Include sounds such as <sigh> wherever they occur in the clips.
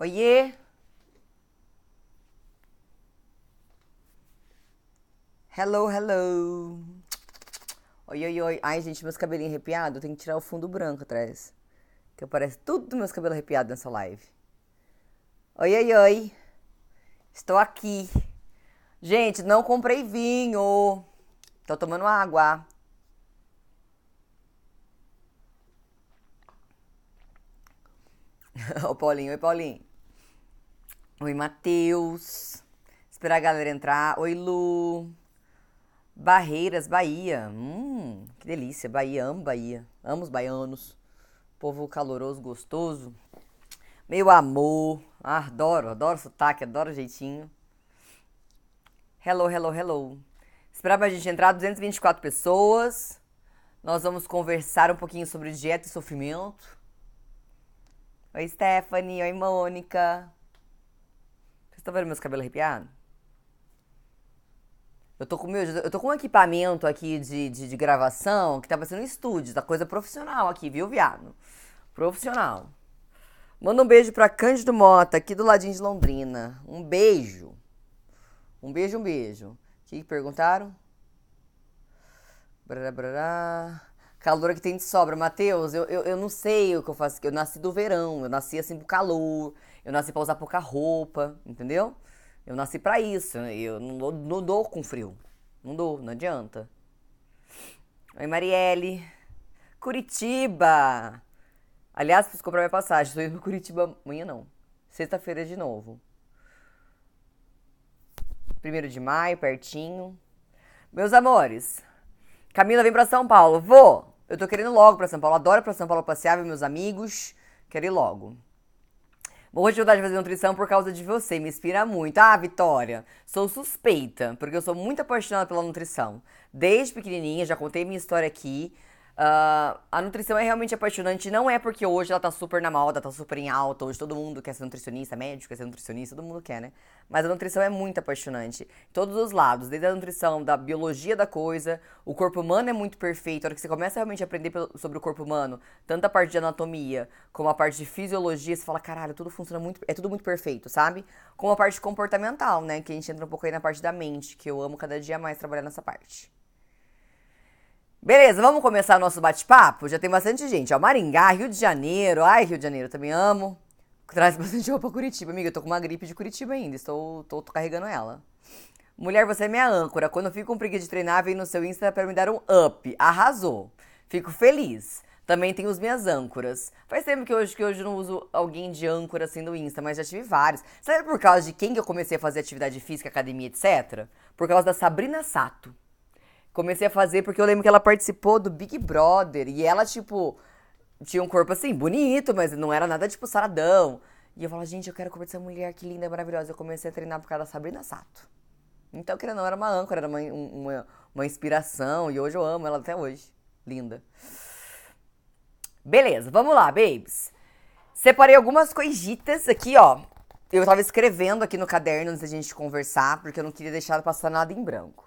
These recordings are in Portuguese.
Oiê! Hello, hello! Oi, oi, oi! Ai, gente, meus cabelinhos arrepiados, Tenho que tirar o fundo branco atrás. Que aparece tudo meus cabelos arrepiados nessa live. Oi, oi, oi! Estou aqui. Gente, não comprei vinho. Tô tomando água. o <laughs> Paulinho, oi Paulinho. Oi, Matheus. Esperar a galera entrar. Oi, Lu. Barreiras, Bahia. Hum, que delícia. Bahia, amo Bahia. Amo os baianos. Povo caloroso, gostoso. Meu amor. Ah, adoro, adoro sotaque, adoro jeitinho. Hello, hello, hello. Esperar pra gente entrar 224 pessoas. Nós vamos conversar um pouquinho sobre dieta e sofrimento. Oi, Stephanie. Oi, Mônica tá vendo meus cabelos arrepiados? Eu tô com meu, eu tô com um equipamento aqui de, de, de gravação que tá parecendo um estúdio, tá coisa profissional aqui, viu, viado? Profissional. Manda um beijo pra Cândido Mota, aqui do ladinho de Londrina. Um beijo. Um beijo, um beijo. O que, perguntaram? Brará, brará. Calor que tem de sobra. Matheus, eu, eu, eu não sei o que eu faço. Eu nasci do verão, eu nasci assim pro calor. Eu nasci para usar pouca roupa, entendeu? Eu nasci para isso. Né? Eu não, dou, não dou com frio. Não dou, não adianta. Oi, Marielle. Curitiba! Aliás, preciso comprar minha passagem. Estou indo para Curitiba amanhã, não. Sexta-feira de novo. Primeiro de maio, pertinho. Meus amores, Camila vem para São Paulo. Vou! Eu tô querendo logo para São Paulo. Adoro para São Paulo passear, ver meus amigos. Quero ir logo. Vou continuar dificuldade de fazer nutrição por causa de você, me inspira muito. Ah, Vitória, sou suspeita, porque eu sou muito apaixonada pela nutrição. Desde pequenininha, já contei minha história aqui. Uh, a nutrição é realmente apaixonante, não é porque hoje ela tá super na moda, tá super em alta, hoje todo mundo quer ser nutricionista, médico, quer ser nutricionista, todo mundo quer, né? Mas a nutrição é muito apaixonante. Todos os lados, desde a nutrição, da biologia da coisa, o corpo humano é muito perfeito. A hora que você começa realmente a aprender sobre o corpo humano, tanto a parte de anatomia como a parte de fisiologia, você fala, caralho, tudo funciona muito, é tudo muito perfeito, sabe? Com a parte comportamental, né? Que a gente entra um pouco aí na parte da mente, que eu amo cada dia mais trabalhar nessa parte. Beleza, vamos começar nosso bate-papo? Já tem bastante gente. Ó, Maringá, Rio de Janeiro. Ai, Rio de Janeiro, também amo. Traz bastante roupa Curitiba. Amiga, eu tô com uma gripe de Curitiba ainda. Estou tô, tô carregando ela. Mulher, você é minha âncora. Quando eu fico com preguiça de treinar, vem no seu Insta para me dar um up. Arrasou. Fico feliz. Também tenho os minhas âncoras. Faz tempo que hoje que hoje não uso alguém de âncora assim no Insta, mas já tive vários. Sabe por causa de quem que eu comecei a fazer atividade física, academia, etc? Por causa da Sabrina Sato. Comecei a fazer porque eu lembro que ela participou do Big Brother e ela, tipo, tinha um corpo assim, bonito, mas não era nada tipo saradão. E eu falava, gente, eu quero comer essa mulher, que linda, maravilhosa. Eu comecei a treinar por causa da Sabrina Sato. Então, querendo não, era uma âncora, era uma, uma, uma inspiração e hoje eu amo ela até hoje. Linda. Beleza, vamos lá, babes. Separei algumas coisitas aqui, ó. Eu tava escrevendo aqui no caderno antes da gente conversar, porque eu não queria deixar passar nada em branco.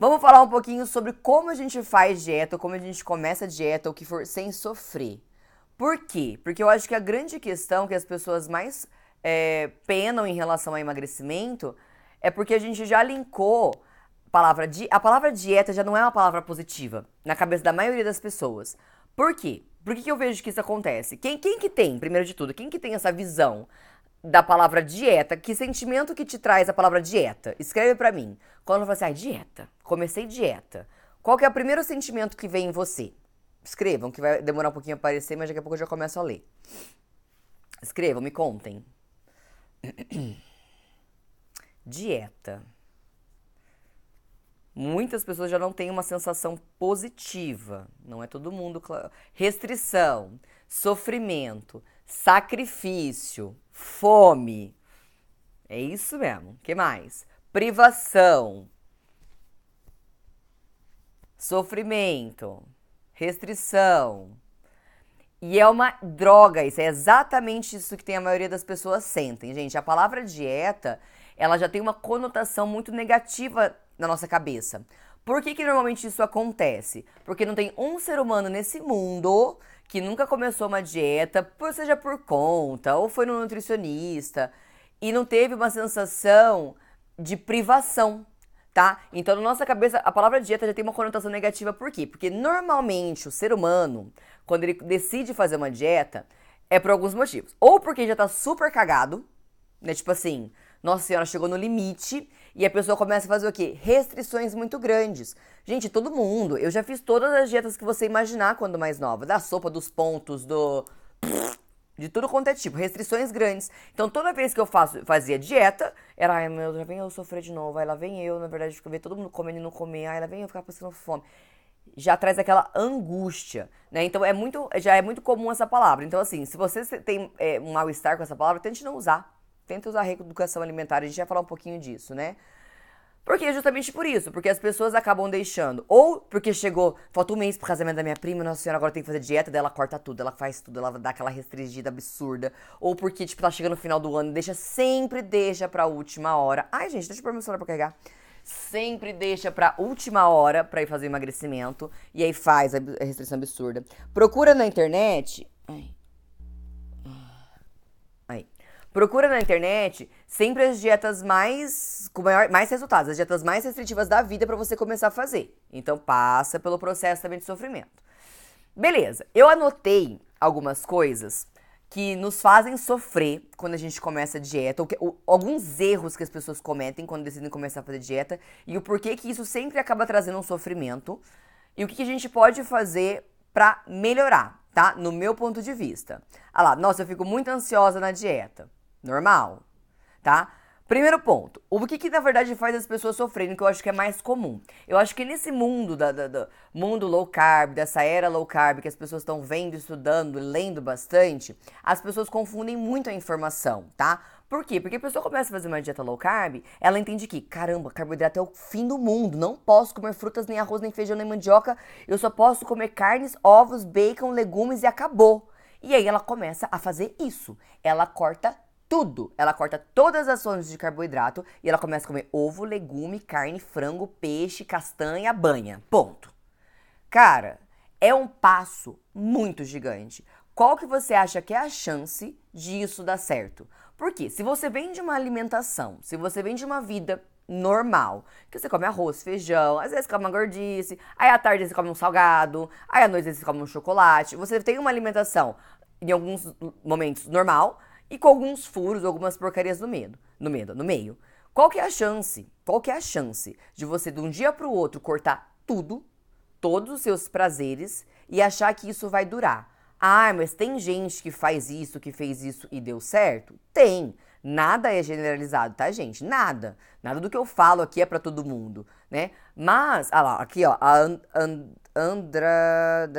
Vamos falar um pouquinho sobre como a gente faz dieta, como a gente começa a dieta, o que for, sem sofrer. Por quê? Porque eu acho que a grande questão que as pessoas mais é, penam em relação ao emagrecimento é porque a gente já linkou a palavra di a palavra dieta já não é uma palavra positiva na cabeça da maioria das pessoas. Por quê? Por que, que eu vejo que isso acontece? Quem, quem que tem, primeiro de tudo, quem que tem essa visão? da palavra dieta. Que sentimento que te traz a palavra dieta? Escreve para mim. Quando você assim, ah, dieta, comecei dieta. Qual que é o primeiro sentimento que vem em você? Escrevam, que vai demorar um pouquinho a aparecer, mas daqui a pouco eu já começo a ler. Escrevam, me contem. <clears throat> dieta. Muitas pessoas já não têm uma sensação positiva. Não é todo mundo. Restrição, sofrimento, sacrifício fome. É isso mesmo. Que mais? Privação. Sofrimento, restrição. E é uma droga isso, é exatamente isso que tem a maioria das pessoas sentem, gente. A palavra dieta, ela já tem uma conotação muito negativa na nossa cabeça. Por que, que normalmente isso acontece? Porque não tem um ser humano nesse mundo que nunca começou uma dieta, seja por conta ou foi no nutricionista e não teve uma sensação de privação, tá? Então, na nossa cabeça, a palavra dieta já tem uma conotação negativa por quê? Porque normalmente o ser humano, quando ele decide fazer uma dieta, é por alguns motivos. Ou porque já tá super cagado, né? Tipo assim, nossa senhora chegou no limite e a pessoa começa a fazer o quê? Restrições muito grandes. Gente, todo mundo, eu já fiz todas as dietas que você imaginar quando mais nova, da sopa dos pontos, do de tudo quanto é tipo, restrições grandes. Então toda vez que eu faço, fazia dieta, era, ai meu, já vem eu sofrer de novo, aí lá vem eu, na verdade, eu ver todo mundo comendo e não comer, aí lá vem eu ficar passando fome já traz aquela angústia, né? Então é muito, já é muito comum essa palavra. Então assim, se você tem é, um mal estar com essa palavra, tente não usar tenta usar a reeducação alimentar, a gente vai falar um pouquinho disso, né? Porque justamente por isso, porque as pessoas acabam deixando. Ou porque chegou, falta um mês pro casamento da minha prima, nossa senhora, agora tem que fazer dieta, dela corta tudo, ela faz tudo, ela dá aquela restringida absurda. Ou porque, tipo, tá chegando no final do ano, deixa, sempre deixa pra última hora. Ai, gente, deixa o celular pra carregar. Sempre deixa pra última hora pra ir fazer emagrecimento. E aí faz a restrição absurda. Procura na internet. Ai, Procura na internet sempre as dietas mais com maior, mais resultados, as dietas mais restritivas da vida para você começar a fazer. Então passa pelo processo também de sofrimento. Beleza. Eu anotei algumas coisas que nos fazem sofrer quando a gente começa a dieta, ou, que, ou alguns erros que as pessoas cometem quando decidem começar a fazer dieta e o porquê que isso sempre acaba trazendo um sofrimento e o que, que a gente pode fazer para melhorar, tá? No meu ponto de vista. Ah lá, nossa, eu fico muito ansiosa na dieta. Normal, tá? Primeiro ponto, o que, que na verdade faz as pessoas sofrerem, que eu acho que é mais comum. Eu acho que nesse mundo da, da, da mundo low carb, dessa era low carb que as pessoas estão vendo, estudando, lendo bastante, as pessoas confundem muito a informação, tá? Por quê? Porque a pessoa começa a fazer uma dieta low carb, ela entende que, caramba, carboidrato é o fim do mundo, não posso comer frutas, nem arroz, nem feijão, nem mandioca, eu só posso comer carnes, ovos, bacon, legumes e acabou. E aí ela começa a fazer isso. Ela corta tudo. Ela corta todas as fontes de carboidrato e ela começa a comer ovo, legume, carne, frango, peixe, castanha, banha. Ponto. Cara, é um passo muito gigante. Qual que você acha que é a chance de isso dar certo? Porque se você vem de uma alimentação, se você vem de uma vida normal, que você come arroz, feijão, às vezes come uma gordice, aí à tarde você come um salgado, aí à noite você come um chocolate, você tem uma alimentação em alguns momentos normal, e com alguns furos, algumas porcarias no meio, no meio, no meio. Qual que é a chance? Qual que é a chance de você de um dia para o outro cortar tudo, todos os seus prazeres e achar que isso vai durar? Ah, mas tem gente que faz isso, que fez isso e deu certo? Tem. Nada é generalizado, tá, gente? Nada. Nada do que eu falo aqui é para todo mundo, né? Mas, ah lá, aqui ó, a And, And, Andra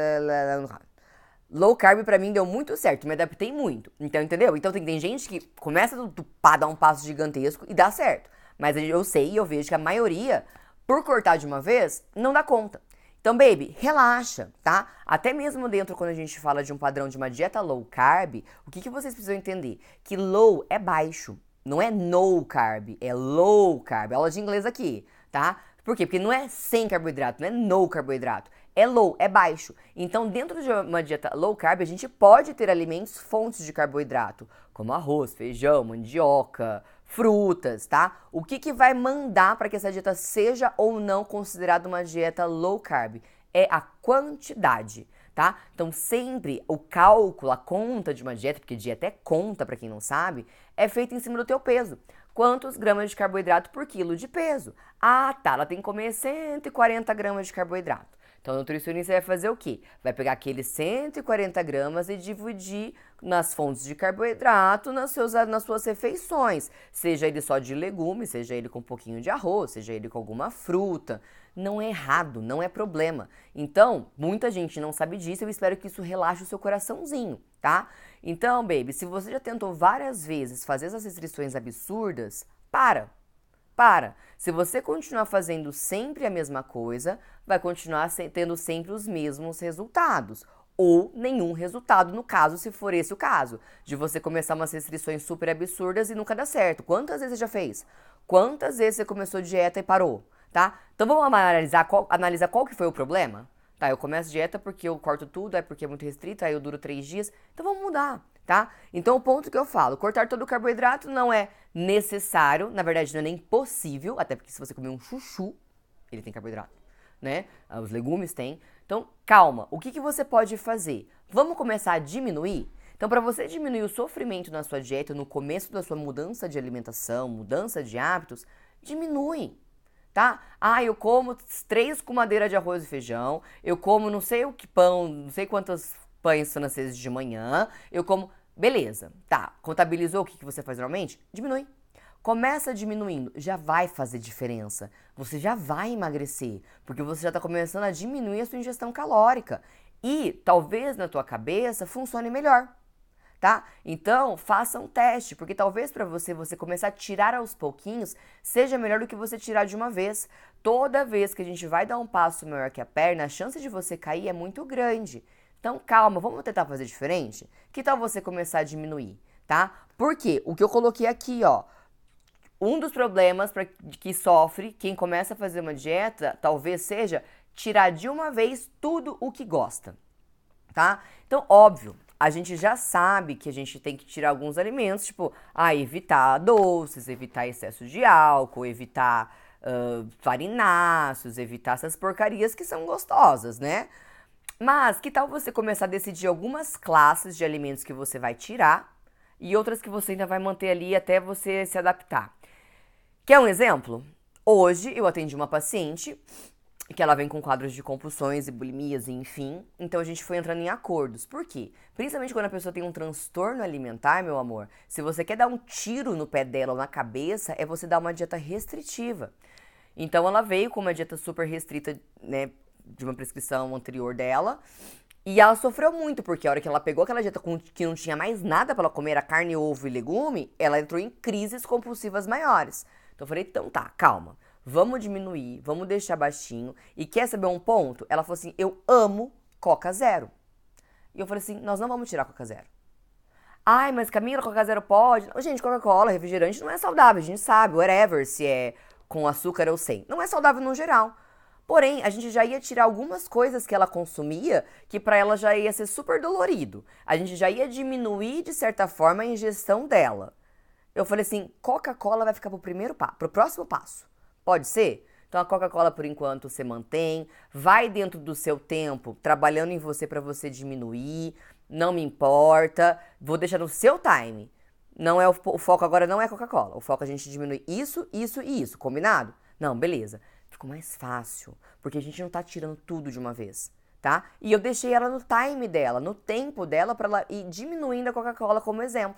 Low carb para mim deu muito certo, me adaptei muito. Então, entendeu? Então tem, tem gente que começa do, do pá, um passo gigantesco e dá certo. Mas eu sei e eu vejo que a maioria, por cortar de uma vez, não dá conta. Então, baby, relaxa, tá? Até mesmo dentro, quando a gente fala de um padrão de uma dieta low carb, o que, que vocês precisam entender? Que low é baixo, não é no carb, é low carb. Aula de inglês aqui, tá? Por quê? Porque não é sem carboidrato, não é no carboidrato é low, é baixo. Então, dentro de uma dieta low carb, a gente pode ter alimentos fontes de carboidrato, como arroz, feijão, mandioca, frutas, tá? O que, que vai mandar para que essa dieta seja ou não considerada uma dieta low carb? É a quantidade. Tá? Então sempre o cálculo, a conta de uma dieta, porque dieta é conta para quem não sabe, é feita em cima do teu peso. Quantos gramas de carboidrato por quilo de peso? Ah, tá, ela tem que comer 140 gramas de carboidrato. Então, o nutricionista vai fazer o quê? Vai pegar aqueles 140 gramas e dividir nas fontes de carboidrato nas, suas nas suas refeições. Seja ele só de legume, seja ele com um pouquinho de arroz, seja ele com alguma fruta. Não é errado, não é problema. Então, muita gente não sabe disso, eu espero que isso relaxe o seu coraçãozinho, tá? Então, baby, se você já tentou várias vezes fazer essas restrições absurdas, para, para! Se você continuar fazendo sempre a mesma coisa, vai continuar tendo sempre os mesmos resultados. Ou nenhum resultado, no caso, se for esse o caso, de você começar umas restrições super absurdas e nunca dá certo. Quantas vezes você já fez? Quantas vezes você começou dieta e parou? Tá? Então vamos analisar qual, analisar qual que foi o problema? Tá, eu começo dieta porque eu corto tudo, é porque é muito restrito, aí eu duro três dias. Então vamos mudar, tá? Então o ponto que eu falo, cortar todo o carboidrato não é necessário, na verdade não é nem possível, até porque se você comer um chuchu, ele tem carboidrato, né? Ah, os legumes têm. Então, calma, o que, que você pode fazer? Vamos começar a diminuir? Então, para você diminuir o sofrimento na sua dieta, no começo da sua mudança de alimentação, mudança de hábitos, diminui tá? Ah, eu como três comadeiras de arroz e feijão, eu como não sei o que pão, não sei quantos pães francesas de manhã, eu como. Beleza, tá. Contabilizou o que, você faz normalmente? Diminui. Começa diminuindo, já vai fazer diferença. Você já vai emagrecer, porque você já está começando a diminuir a sua ingestão calórica. E talvez na tua cabeça funcione melhor, tá? Então, faça um teste, porque talvez para você você começar a tirar aos pouquinhos seja melhor do que você tirar de uma vez. Toda vez que a gente vai dar um passo maior que a perna, a chance de você cair é muito grande. Então, calma, vamos tentar fazer diferente? Que tal você começar a diminuir, tá? Porque o que eu coloquei aqui, ó, um dos problemas pra, que sofre quem começa a fazer uma dieta, talvez seja tirar de uma vez tudo o que gosta, tá? Então, óbvio, a gente já sabe que a gente tem que tirar alguns alimentos, tipo, a ah, evitar doces, evitar excesso de álcool, evitar uh, farináceos, evitar essas porcarias que são gostosas, né? Mas que tal você começar a decidir algumas classes de alimentos que você vai tirar e outras que você ainda vai manter ali até você se adaptar? Quer um exemplo? Hoje eu atendi uma paciente que ela vem com quadros de compulsões e bulimias, e enfim. Então a gente foi entrando em acordos. Por quê? Principalmente quando a pessoa tem um transtorno alimentar, meu amor, se você quer dar um tiro no pé dela ou na cabeça, é você dar uma dieta restritiva. Então ela veio com uma dieta super restrita, né, de uma prescrição anterior dela. E ela sofreu muito, porque a hora que ela pegou aquela dieta que não tinha mais nada para ela comer, a carne, ovo e legume, ela entrou em crises compulsivas maiores. Então eu falei, então tá, calma. Vamos diminuir, vamos deixar baixinho. E quer saber um ponto? Ela falou assim: eu amo Coca Zero. E eu falei assim: nós não vamos tirar Coca Zero. Ai, mas Camila, Coca Zero pode? gente, Coca-Cola, refrigerante não é saudável, a gente sabe, whatever, se é com açúcar ou sem. Não é saudável no geral. Porém, a gente já ia tirar algumas coisas que ela consumia, que para ela já ia ser super dolorido. A gente já ia diminuir de certa forma a ingestão dela. Eu falei assim: Coca-Cola vai ficar pro primeiro passo, pro próximo passo. Pode ser? Então a Coca-Cola por enquanto você mantém, vai dentro do seu tempo, trabalhando em você para você diminuir, não me importa, vou deixar no seu time. Não é o, o foco agora não é Coca-Cola. O foco é a gente diminui isso, isso e isso, combinado? Não, beleza ficou mais fácil, porque a gente não tá tirando tudo de uma vez, tá? E eu deixei ela no time dela, no tempo dela, para ela ir diminuindo a Coca-Cola como exemplo.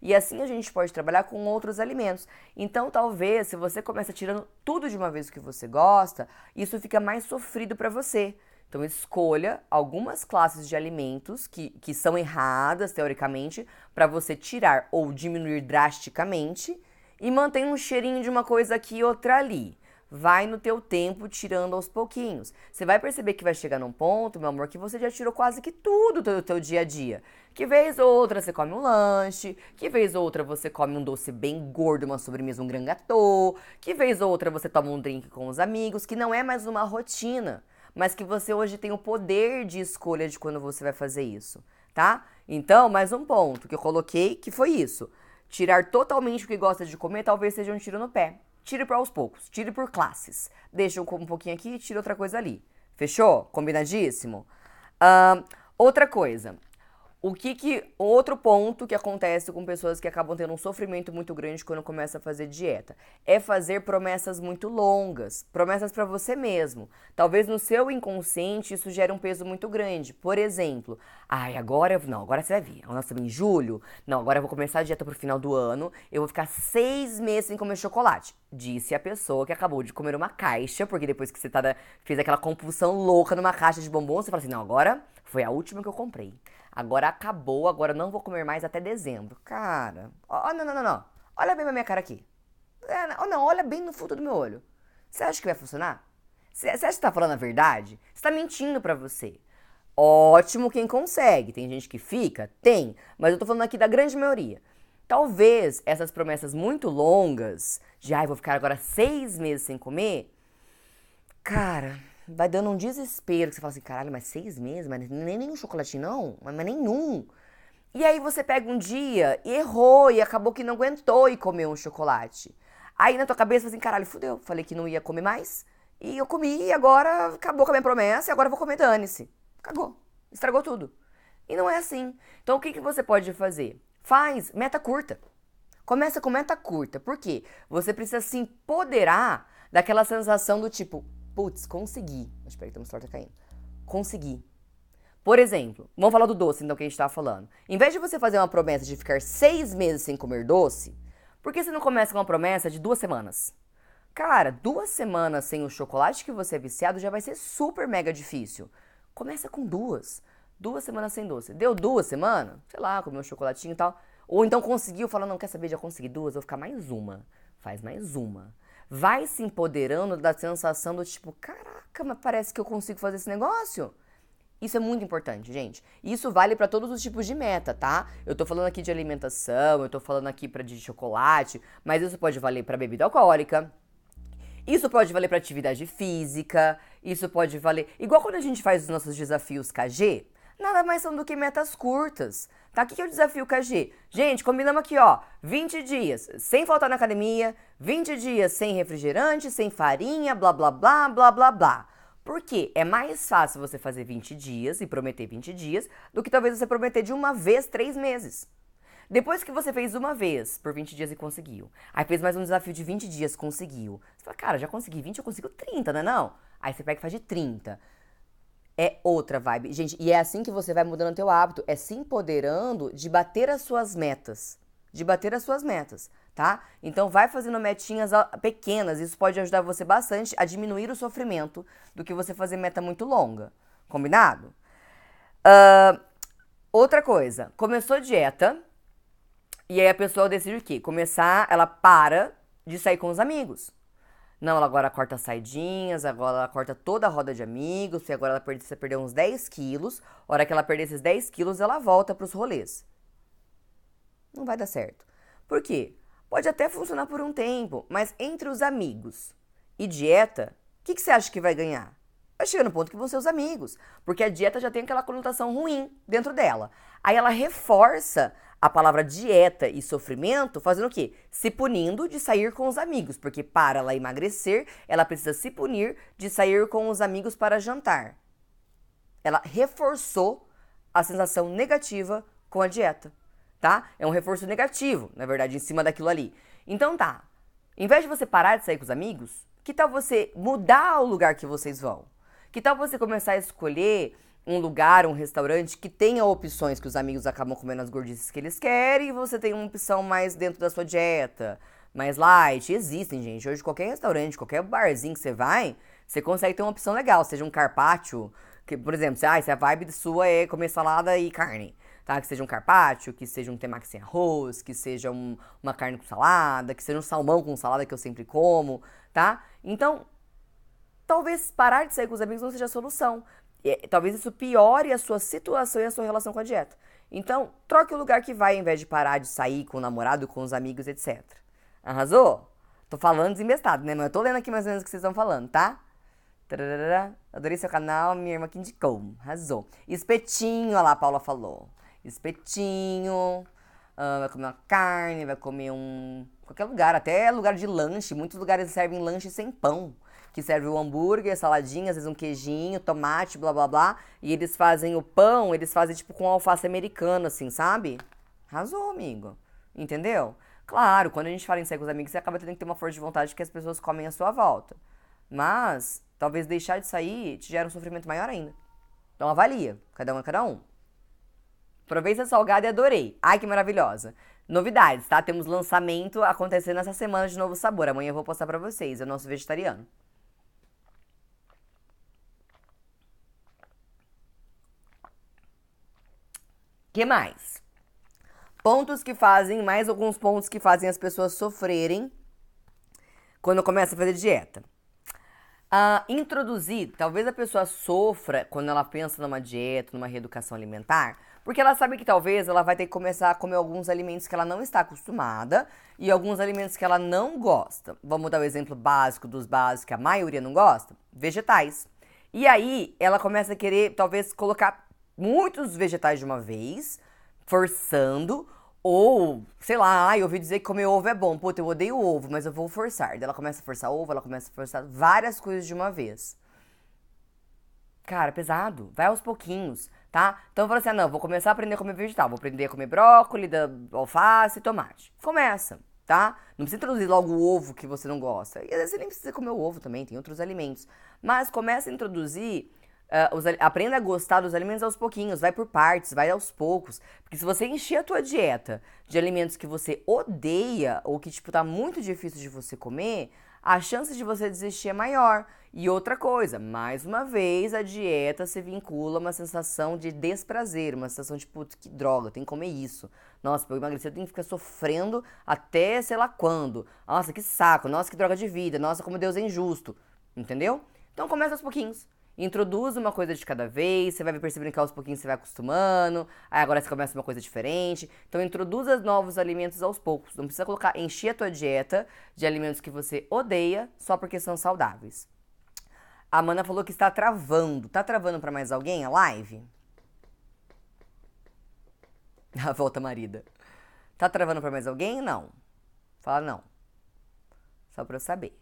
E assim a gente pode trabalhar com outros alimentos. Então, talvez, se você começa tirando tudo de uma vez o que você gosta, isso fica mais sofrido para você. Então, escolha algumas classes de alimentos que, que são erradas, teoricamente, para você tirar ou diminuir drasticamente e mantém um cheirinho de uma coisa aqui e outra ali. Vai no teu tempo, tirando aos pouquinhos. Você vai perceber que vai chegar num ponto, meu amor, que você já tirou quase que tudo do teu dia a dia. Que vez ou outra você come um lanche, que vez ou outra você come um doce bem gordo, uma sobremesa, um grangatô, que vez ou outra você toma um drink com os amigos, que não é mais uma rotina, mas que você hoje tem o poder de escolha de quando você vai fazer isso, tá? Então, mais um ponto que eu coloquei, que foi isso. Tirar totalmente o que gosta de comer talvez seja um tiro no pé. Tire por aos poucos, tire por classes. Deixa um pouquinho aqui e tira outra coisa ali. Fechou? Combinadíssimo? Uh, outra coisa. O que que outro ponto que acontece com pessoas que acabam tendo um sofrimento muito grande quando começa a fazer dieta é fazer promessas muito longas, promessas para você mesmo. Talvez no seu inconsciente isso gere um peso muito grande. Por exemplo, ai, agora não, agora você vai vir. Nossa, em julho. Não, agora eu vou começar a dieta pro final do ano. Eu vou ficar seis meses sem comer chocolate. Disse a pessoa que acabou de comer uma caixa, porque depois que você tá, fez aquela compulsão louca numa caixa de bombons, você fala assim: não, agora foi a última que eu comprei. Agora acabou, agora não vou comer mais até dezembro. Cara, ó, oh, não, não, não, não. Olha bem pra minha cara aqui. É, não, olha bem no fundo do meu olho. Você acha que vai funcionar? Você acha que tá falando a verdade? Você tá mentindo pra você. Ótimo quem consegue. Tem gente que fica? Tem. Mas eu tô falando aqui da grande maioria. Talvez essas promessas muito longas, de ai, ah, vou ficar agora seis meses sem comer, cara, vai dando um desespero, que você fala assim, caralho, mas seis meses? Mas nem nenhum chocolate não? Mas, mas nenhum. E aí você pega um dia e errou e acabou que não aguentou e comeu um chocolate. Aí na tua cabeça você assim, caralho, fudeu. Falei que não ia comer mais. E eu comi e agora acabou com a minha promessa e agora eu vou comer, dane-se. Cagou. Estragou tudo. E não é assim. Então o que, que você pode fazer? Faz meta curta. Começa com meta curta. Por quê? Você precisa se empoderar daquela sensação do tipo, putz, consegui. Espera que tem sorte torta caindo. Consegui. Por exemplo, vamos falar do doce, então, que a gente estava tá falando. Em vez de você fazer uma promessa de ficar seis meses sem comer doce, por que você não começa com uma promessa de duas semanas? Cara, duas semanas sem o chocolate que você é viciado já vai ser super mega difícil. Começa com duas. Duas semanas sem doce. Deu duas semanas? Sei lá, comeu um chocolatinho e tal. Ou então conseguiu, falou, não, quer saber, já consegui duas, vou ficar mais uma. Faz mais uma vai se empoderando da sensação do tipo, caraca, mas parece que eu consigo fazer esse negócio. Isso é muito importante, gente. Isso vale para todos os tipos de meta, tá? Eu tô falando aqui de alimentação, eu tô falando aqui para de chocolate, mas isso pode valer para bebida alcoólica. Isso pode valer para atividade física, isso pode valer. Igual quando a gente faz os nossos desafios KG, nada mais são do que metas curtas. Tá? O que, que é o desafio KG? Gente, combinamos aqui, ó, 20 dias sem faltar na academia, 20 dias sem refrigerante, sem farinha, blá, blá, blá, blá, blá, blá. Por quê? É mais fácil você fazer 20 dias e prometer 20 dias do que talvez você prometer de uma vez três meses. Depois que você fez uma vez por 20 dias e conseguiu, aí fez mais um desafio de 20 dias, conseguiu. Você fala, cara, já consegui 20, eu consigo 30, não é não? Aí você pega e faz de 30 é outra vibe. Gente, e é assim que você vai mudando o teu hábito, é se empoderando de bater as suas metas, de bater as suas metas, tá? Então vai fazendo metinhas ah, pequenas, isso pode ajudar você bastante a diminuir o sofrimento do que você fazer meta muito longa, combinado? Uh, outra coisa, começou dieta e aí a pessoa decide o quê? Começar, ela para de sair com os amigos. Não, ela agora corta as saidinhas, agora ela corta toda a roda de amigos, e agora ela precisa perder uns 10 quilos. A hora que ela perder esses 10 quilos, ela volta para os rolês. Não vai dar certo. Por quê? Pode até funcionar por um tempo, mas entre os amigos e dieta, o que, que você acha que vai ganhar? Vai chegar no ponto que vão ser os amigos, porque a dieta já tem aquela conotação ruim dentro dela. Aí ela reforça a palavra dieta e sofrimento fazendo o quê? Se punindo de sair com os amigos, porque para ela emagrecer, ela precisa se punir de sair com os amigos para jantar. Ela reforçou a sensação negativa com a dieta, tá? É um reforço negativo, na verdade, em cima daquilo ali. Então tá. Em vez de você parar de sair com os amigos, que tal você mudar o lugar que vocês vão? Que tal você começar a escolher um lugar, um restaurante que tenha opções que os amigos acabam comendo as gordices que eles querem e você tem uma opção mais dentro da sua dieta, mais light. Existem, gente. Hoje, qualquer restaurante, qualquer barzinho que você vai, você consegue ter uma opção legal, seja um carpaccio, que, por exemplo, ah, se é a vibe sua é comer salada e carne. Tá? Que seja um carpaccio, que seja um temaki sem arroz, que seja um, uma carne com salada, que seja um salmão com salada que eu sempre como, tá? Então, talvez parar de sair com os amigos não seja a solução. É, talvez isso piore a sua situação e a sua relação com a dieta. Então, troque o lugar que vai, ao invés de parar de sair com o namorado, com os amigos, etc. Arrasou? Tô falando desinvestado né? Mas eu tô lendo aqui mais ou menos o que vocês estão falando, tá? Tararara. Adorei seu canal, minha irmã que indicou. Arrasou. Espetinho, olha lá, a Paula falou. Espetinho. Uh, vai comer uma carne, vai comer um. qualquer lugar, até lugar de lanche. Muitos lugares servem lanche sem pão que serve o hambúrguer, saladinha, às vezes um queijinho, tomate, blá blá blá. E eles fazem o pão, eles fazem tipo com alface americana, assim, sabe? Razou, amigo. Entendeu? Claro, quando a gente fala em sair com os amigos, você acaba tendo que ter uma força de vontade que as pessoas comem à sua volta. Mas, talvez deixar de sair te gere um sofrimento maior ainda. Então avalia, cada um é cada um. Provei essa salgada e adorei. Ai, que maravilhosa. Novidades, tá? Temos lançamento acontecendo essa semana de novo sabor. Amanhã eu vou postar para vocês, é o nosso vegetariano. que mais? Pontos que fazem, mais alguns pontos que fazem as pessoas sofrerem quando começa a fazer dieta. Uh, introduzir, talvez a pessoa sofra quando ela pensa numa dieta, numa reeducação alimentar, porque ela sabe que talvez ela vai ter que começar a comer alguns alimentos que ela não está acostumada e alguns alimentos que ela não gosta. Vamos dar o um exemplo básico dos básicos que a maioria não gosta: vegetais. E aí ela começa a querer, talvez, colocar muitos vegetais de uma vez, forçando, ou, sei lá, eu ouvi dizer que comer ovo é bom. pô, eu odeio ovo, mas eu vou forçar. ela começa a forçar ovo, ela começa a forçar várias coisas de uma vez. Cara, pesado. Vai aos pouquinhos, tá? Então eu falo assim: ah, não, vou começar a aprender a comer vegetal. Vou aprender a comer brócolis, alface, tomate. Começa, tá? Não precisa introduzir logo o ovo que você não gosta. E às vezes você nem precisa comer o ovo também, tem outros alimentos. Mas começa a introduzir Uh, os, aprenda a gostar dos alimentos aos pouquinhos, vai por partes, vai aos poucos. Porque se você encher a tua dieta de alimentos que você odeia ou que, tipo, tá muito difícil de você comer, a chance de você desistir é maior. E outra coisa, mais uma vez, a dieta se vincula a uma sensação de desprazer, uma sensação de, putz, que droga, tem que comer isso. Nossa, pra eu emagrecer eu tenho que ficar sofrendo até sei lá quando. Nossa, que saco, nossa, que droga de vida, nossa, como Deus é injusto. Entendeu? Então começa aos pouquinhos Introduz uma coisa de cada vez, você vai percebendo que aos pouquinhos você vai acostumando, aí agora você começa uma coisa diferente. Então introduza novos alimentos aos poucos. Não precisa colocar, encher a tua dieta de alimentos que você odeia só porque são saudáveis. A Mana falou que está travando. Tá travando para mais alguém a live? A <laughs> ah, volta marida. Tá travando para mais alguém? Não. Fala não. Só para eu saber.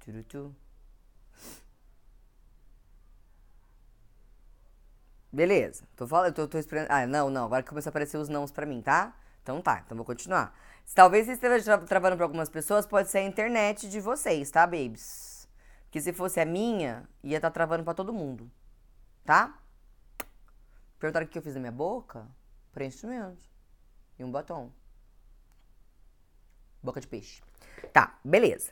Tchuturu. Beleza. Tô falando, tô, tô esperando. Ah, não, não. Agora começou a aparecer os nãos pra mim, tá? Então tá, então vou continuar. Se talvez esteja travando pra algumas pessoas, pode ser a internet de vocês, tá, babies? Porque se fosse a minha, ia estar tá travando pra todo mundo. Tá? Perguntaram o que eu fiz na minha boca? Preenchimento. E um batom. Boca de peixe. Tá, beleza.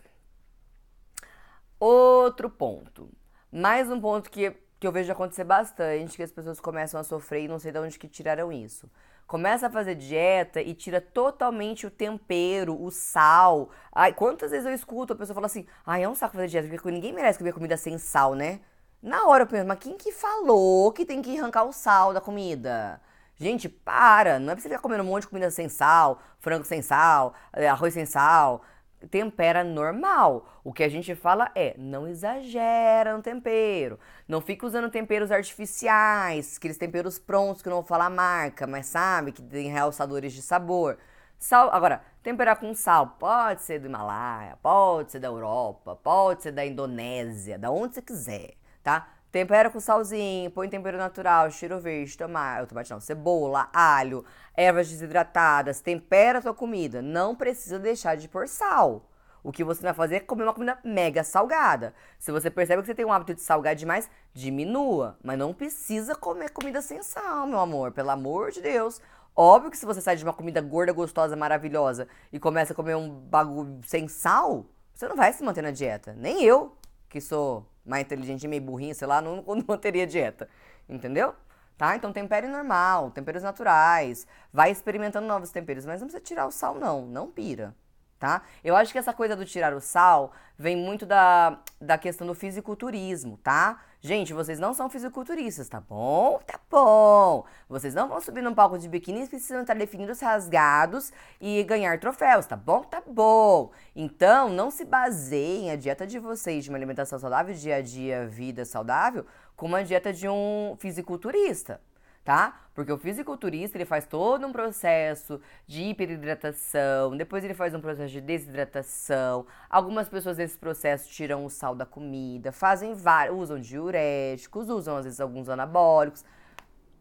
Outro ponto. Mais um ponto que que eu vejo acontecer bastante, que as pessoas começam a sofrer e não sei de onde que tiraram isso. Começa a fazer dieta e tira totalmente o tempero, o sal. Ai, quantas vezes eu escuto a pessoa falar assim: "Ai, é um saco fazer dieta, porque ninguém merece comer comida sem sal, né?" Na hora eu penso, mas quem que falou que tem que arrancar o sal da comida? Gente, para! Não é pra você ficar comendo um monte de comida sem sal, frango sem sal, eh, arroz sem sal, tempera normal. O que a gente fala é não exagera no tempero. Não fica usando temperos artificiais, aqueles temperos prontos que não vou falar a marca, mas sabe que tem realçadores de sabor. Sal, agora, temperar com sal pode ser do Himalaia, pode ser da Europa, pode ser da Indonésia, da onde você quiser, tá? Tempera com salzinho, põe tempero natural, cheiro verde, tomate, tomate não, cebola, alho, ervas desidratadas, tempera a sua comida. Não precisa deixar de pôr sal. O que você vai fazer é comer uma comida mega salgada. Se você percebe que você tem um hábito de salgar demais, diminua. Mas não precisa comer comida sem sal, meu amor. Pelo amor de Deus. Óbvio que se você sai de uma comida gorda, gostosa, maravilhosa e começa a comer um bagulho sem sal, você não vai se manter na dieta. Nem eu, que sou mais inteligente, meio burrinho, sei lá, não, <laughs> não teria dieta. Entendeu? Tá? Então tempere normal, temperos naturais. Vai experimentando novos temperos, mas não precisa tirar o sal, não. Não pira tá? Eu acho que essa coisa do tirar o sal vem muito da, da questão do fisiculturismo, tá? Gente, vocês não são fisiculturistas, tá bom? Tá bom! Vocês não vão subir num palco de biquíni e precisam estar definidos rasgados e ganhar troféus, tá bom? Tá bom! Então, não se baseiem a dieta de vocês de uma alimentação saudável, dia a dia, vida saudável, com uma dieta de um fisiculturista, tá? Porque o fisiculturista, ele faz todo um processo de hiperidratação, depois ele faz um processo de desidratação. Algumas pessoas nesse processo tiram o sal da comida, fazem vários, usam diuréticos, usam às vezes alguns anabólicos.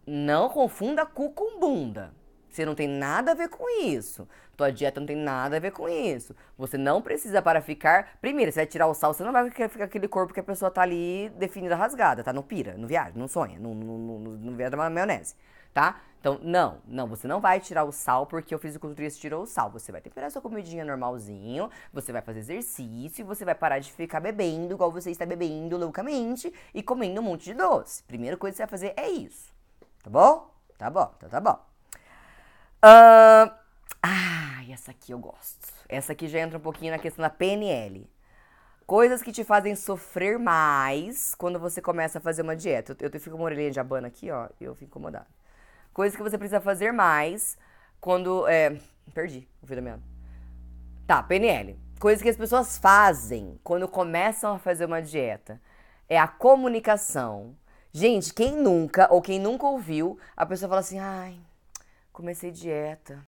Não confunda cu com bunda, você não tem nada a ver com isso. Tua dieta não tem nada a ver com isso. Você não precisa para ficar. Primeiro, você vai tirar o sal, você não vai ficar aquele corpo que a pessoa tá ali definida, rasgada, tá? Não pira, não viaja, não sonha, não, não, não, não viaja uma maionese, tá? Então, não, não, você não vai tirar o sal porque o fisiculturista tirou o sal. Você vai temperar sua comidinha normalzinho, você vai fazer exercício, você vai parar de ficar bebendo igual você está bebendo loucamente e comendo um monte de doce. Primeira coisa que você vai fazer é isso. Tá bom? Tá bom, então tá bom. Uh, ah, essa aqui eu gosto. Essa aqui já entra um pouquinho na questão da PNL. Coisas que te fazem sofrer mais quando você começa a fazer uma dieta. Eu, eu fico com uma orelhinha de abana aqui, ó, e eu fico incomodada. Coisas que você precisa fazer mais quando. É, perdi o fio da meada. Tá, PNL. Coisas que as pessoas fazem quando começam a fazer uma dieta. É a comunicação. Gente, quem nunca, ou quem nunca ouviu, a pessoa fala assim: ai, Comecei dieta.